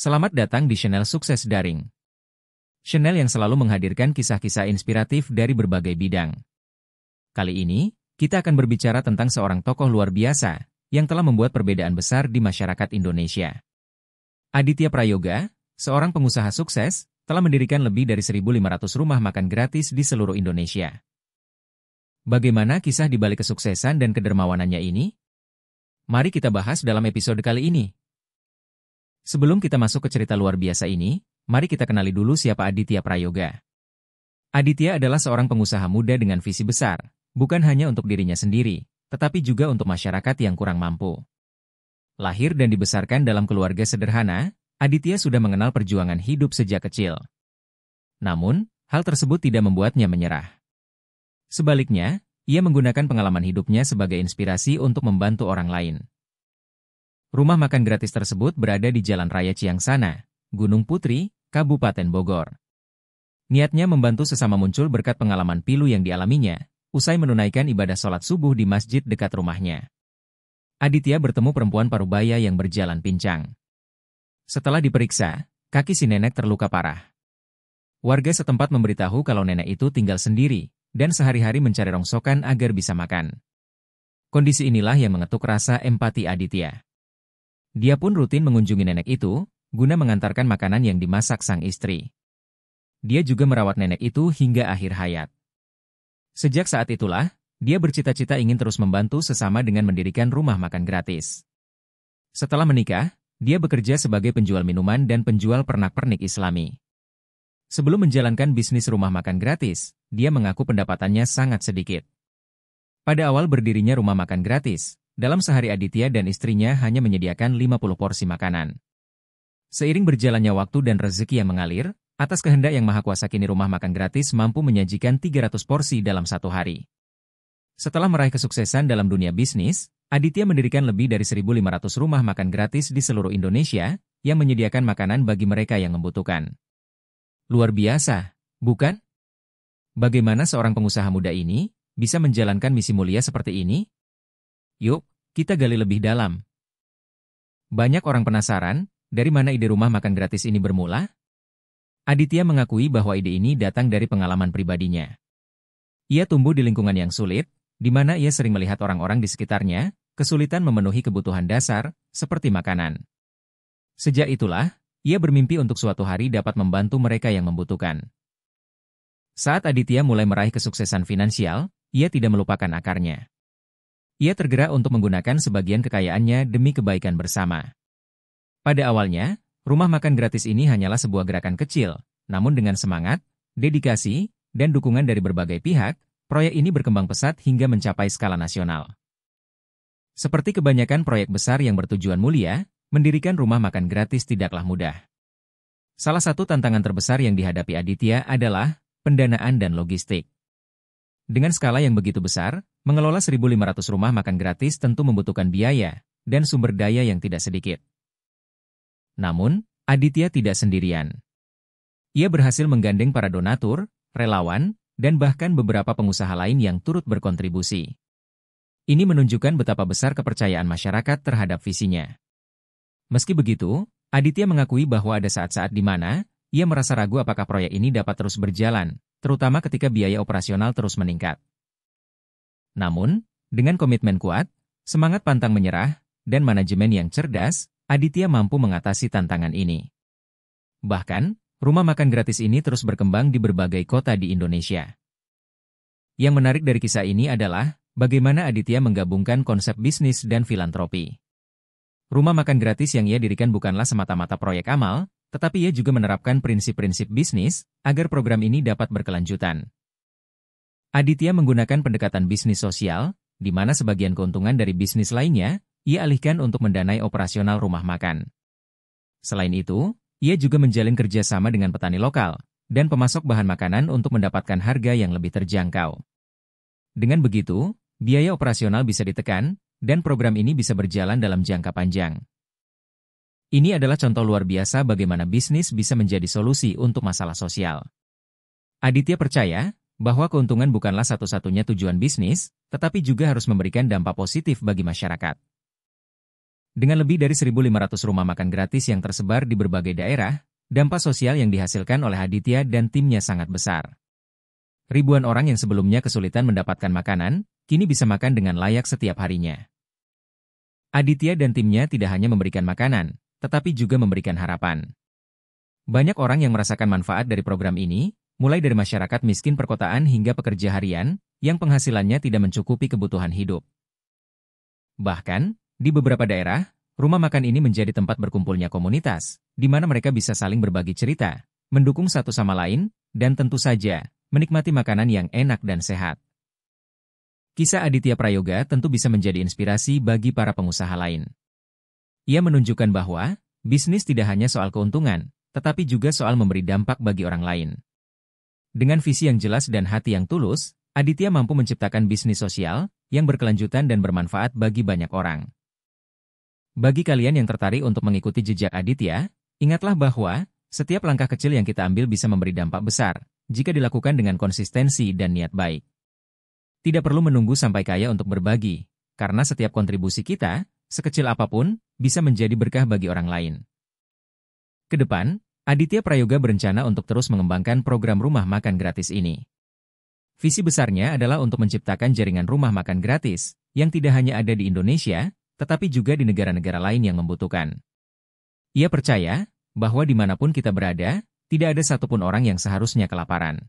Selamat datang di Channel Sukses Daring. Channel yang selalu menghadirkan kisah-kisah inspiratif dari berbagai bidang. Kali ini, kita akan berbicara tentang seorang tokoh luar biasa yang telah membuat perbedaan besar di masyarakat Indonesia. Aditya Prayoga, seorang pengusaha sukses, telah mendirikan lebih dari 1.500 rumah makan gratis di seluruh Indonesia. Bagaimana kisah dibalik kesuksesan dan kedermawanannya ini? Mari kita bahas dalam episode kali ini. Sebelum kita masuk ke cerita luar biasa ini, mari kita kenali dulu siapa Aditya Prayoga. Aditya adalah seorang pengusaha muda dengan visi besar, bukan hanya untuk dirinya sendiri, tetapi juga untuk masyarakat yang kurang mampu. Lahir dan dibesarkan dalam keluarga sederhana, Aditya sudah mengenal perjuangan hidup sejak kecil. Namun, hal tersebut tidak membuatnya menyerah. Sebaliknya, ia menggunakan pengalaman hidupnya sebagai inspirasi untuk membantu orang lain. Rumah makan gratis tersebut berada di Jalan Raya Ciangsana, Gunung Putri, Kabupaten Bogor. Niatnya membantu sesama muncul berkat pengalaman pilu yang dialaminya, usai menunaikan ibadah sholat subuh di masjid dekat rumahnya. Aditya bertemu perempuan parubaya yang berjalan pincang. Setelah diperiksa, kaki si nenek terluka parah. Warga setempat memberitahu kalau nenek itu tinggal sendiri, dan sehari-hari mencari rongsokan agar bisa makan. Kondisi inilah yang mengetuk rasa empati Aditya. Dia pun rutin mengunjungi nenek itu, guna mengantarkan makanan yang dimasak sang istri. Dia juga merawat nenek itu hingga akhir hayat. Sejak saat itulah, dia bercita-cita ingin terus membantu sesama dengan mendirikan rumah makan gratis. Setelah menikah, dia bekerja sebagai penjual minuman dan penjual pernak-pernik islami. Sebelum menjalankan bisnis rumah makan gratis, dia mengaku pendapatannya sangat sedikit. Pada awal berdirinya rumah makan gratis, dalam sehari Aditya dan istrinya hanya menyediakan 50 porsi makanan. Seiring berjalannya waktu dan rezeki yang mengalir, atas kehendak yang maha kuasa kini rumah makan gratis mampu menyajikan 300 porsi dalam satu hari. Setelah meraih kesuksesan dalam dunia bisnis, Aditya mendirikan lebih dari 1.500 rumah makan gratis di seluruh Indonesia, yang menyediakan makanan bagi mereka yang membutuhkan. Luar biasa, bukan? Bagaimana seorang pengusaha muda ini bisa menjalankan misi mulia seperti ini? Yuk, kita gali lebih dalam. Banyak orang penasaran, dari mana ide rumah makan gratis ini bermula? Aditya mengakui bahwa ide ini datang dari pengalaman pribadinya. Ia tumbuh di lingkungan yang sulit, di mana ia sering melihat orang-orang di sekitarnya, kesulitan memenuhi kebutuhan dasar, seperti makanan. Sejak itulah, ia bermimpi untuk suatu hari dapat membantu mereka yang membutuhkan. Saat Aditya mulai meraih kesuksesan finansial, ia tidak melupakan akarnya. Ia tergerak untuk menggunakan sebagian kekayaannya demi kebaikan bersama. Pada awalnya, rumah makan gratis ini hanyalah sebuah gerakan kecil, namun dengan semangat, dedikasi, dan dukungan dari berbagai pihak, proyek ini berkembang pesat hingga mencapai skala nasional. Seperti kebanyakan proyek besar yang bertujuan mulia, mendirikan rumah makan gratis tidaklah mudah. Salah satu tantangan terbesar yang dihadapi Aditya adalah pendanaan dan logistik. Dengan skala yang begitu besar, Mengelola 1.500 rumah makan gratis tentu membutuhkan biaya dan sumber daya yang tidak sedikit. Namun, Aditya tidak sendirian. Ia berhasil menggandeng para donatur, relawan, dan bahkan beberapa pengusaha lain yang turut berkontribusi. Ini menunjukkan betapa besar kepercayaan masyarakat terhadap visinya. Meski begitu, Aditya mengakui bahwa ada saat-saat di mana ia merasa ragu apakah proyek ini dapat terus berjalan, terutama ketika biaya operasional terus meningkat. Namun, dengan komitmen kuat, semangat pantang menyerah, dan manajemen yang cerdas, Aditya mampu mengatasi tantangan ini. Bahkan, rumah makan gratis ini terus berkembang di berbagai kota di Indonesia. Yang menarik dari kisah ini adalah bagaimana Aditya menggabungkan konsep bisnis dan filantropi. Rumah makan gratis yang ia dirikan bukanlah semata-mata proyek amal, tetapi ia juga menerapkan prinsip-prinsip bisnis agar program ini dapat berkelanjutan. Aditya menggunakan pendekatan bisnis sosial, di mana sebagian keuntungan dari bisnis lainnya, ia alihkan untuk mendanai operasional rumah makan. Selain itu, ia juga menjalin kerjasama dengan petani lokal dan pemasok bahan makanan untuk mendapatkan harga yang lebih terjangkau. Dengan begitu, biaya operasional bisa ditekan, dan program ini bisa berjalan dalam jangka panjang. Ini adalah contoh luar biasa bagaimana bisnis bisa menjadi solusi untuk masalah sosial. Aditya percaya bahwa keuntungan bukanlah satu-satunya tujuan bisnis, tetapi juga harus memberikan dampak positif bagi masyarakat. Dengan lebih dari 1.500 rumah makan gratis yang tersebar di berbagai daerah, dampak sosial yang dihasilkan oleh Aditya dan timnya sangat besar. Ribuan orang yang sebelumnya kesulitan mendapatkan makanan, kini bisa makan dengan layak setiap harinya. Aditya dan timnya tidak hanya memberikan makanan, tetapi juga memberikan harapan. Banyak orang yang merasakan manfaat dari program ini, mulai dari masyarakat miskin perkotaan hingga pekerja harian, yang penghasilannya tidak mencukupi kebutuhan hidup. Bahkan, di beberapa daerah, rumah makan ini menjadi tempat berkumpulnya komunitas, di mana mereka bisa saling berbagi cerita, mendukung satu sama lain, dan tentu saja, menikmati makanan yang enak dan sehat. Kisah Aditya Prayoga tentu bisa menjadi inspirasi bagi para pengusaha lain. Ia menunjukkan bahwa, bisnis tidak hanya soal keuntungan, tetapi juga soal memberi dampak bagi orang lain. Dengan visi yang jelas dan hati yang tulus, Aditya mampu menciptakan bisnis sosial yang berkelanjutan dan bermanfaat bagi banyak orang. Bagi kalian yang tertarik untuk mengikuti jejak Aditya, ingatlah bahwa setiap langkah kecil yang kita ambil bisa memberi dampak besar jika dilakukan dengan konsistensi dan niat baik. Tidak perlu menunggu sampai kaya untuk berbagi, karena setiap kontribusi kita, sekecil apapun, bisa menjadi berkah bagi orang lain. Kedepan, Aditya Prayoga berencana untuk terus mengembangkan program rumah makan gratis ini. Visi besarnya adalah untuk menciptakan jaringan rumah makan gratis, yang tidak hanya ada di Indonesia, tetapi juga di negara-negara lain yang membutuhkan. Ia percaya bahwa dimanapun kita berada, tidak ada satupun orang yang seharusnya kelaparan.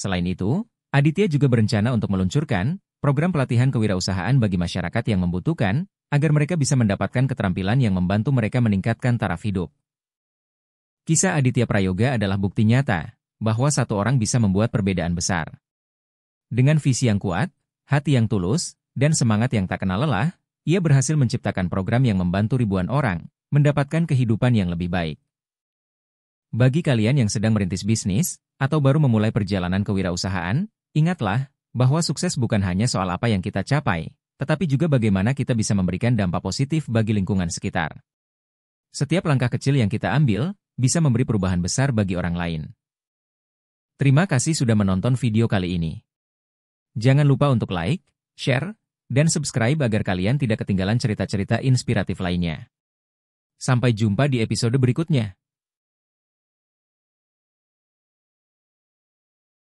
Selain itu, Aditya juga berencana untuk meluncurkan program pelatihan kewirausahaan bagi masyarakat yang membutuhkan agar mereka bisa mendapatkan keterampilan yang membantu mereka meningkatkan taraf hidup. Kisah Aditya Prayoga adalah bukti nyata bahwa satu orang bisa membuat perbedaan besar. Dengan visi yang kuat, hati yang tulus, dan semangat yang tak kenal lelah, ia berhasil menciptakan program yang membantu ribuan orang mendapatkan kehidupan yang lebih baik. Bagi kalian yang sedang merintis bisnis atau baru memulai perjalanan kewirausahaan, ingatlah bahwa sukses bukan hanya soal apa yang kita capai, tetapi juga bagaimana kita bisa memberikan dampak positif bagi lingkungan sekitar. Setiap langkah kecil yang kita ambil bisa memberi perubahan besar bagi orang lain. Terima kasih sudah menonton video kali ini. Jangan lupa untuk like, share, dan subscribe agar kalian tidak ketinggalan cerita-cerita inspiratif lainnya. Sampai jumpa di episode berikutnya.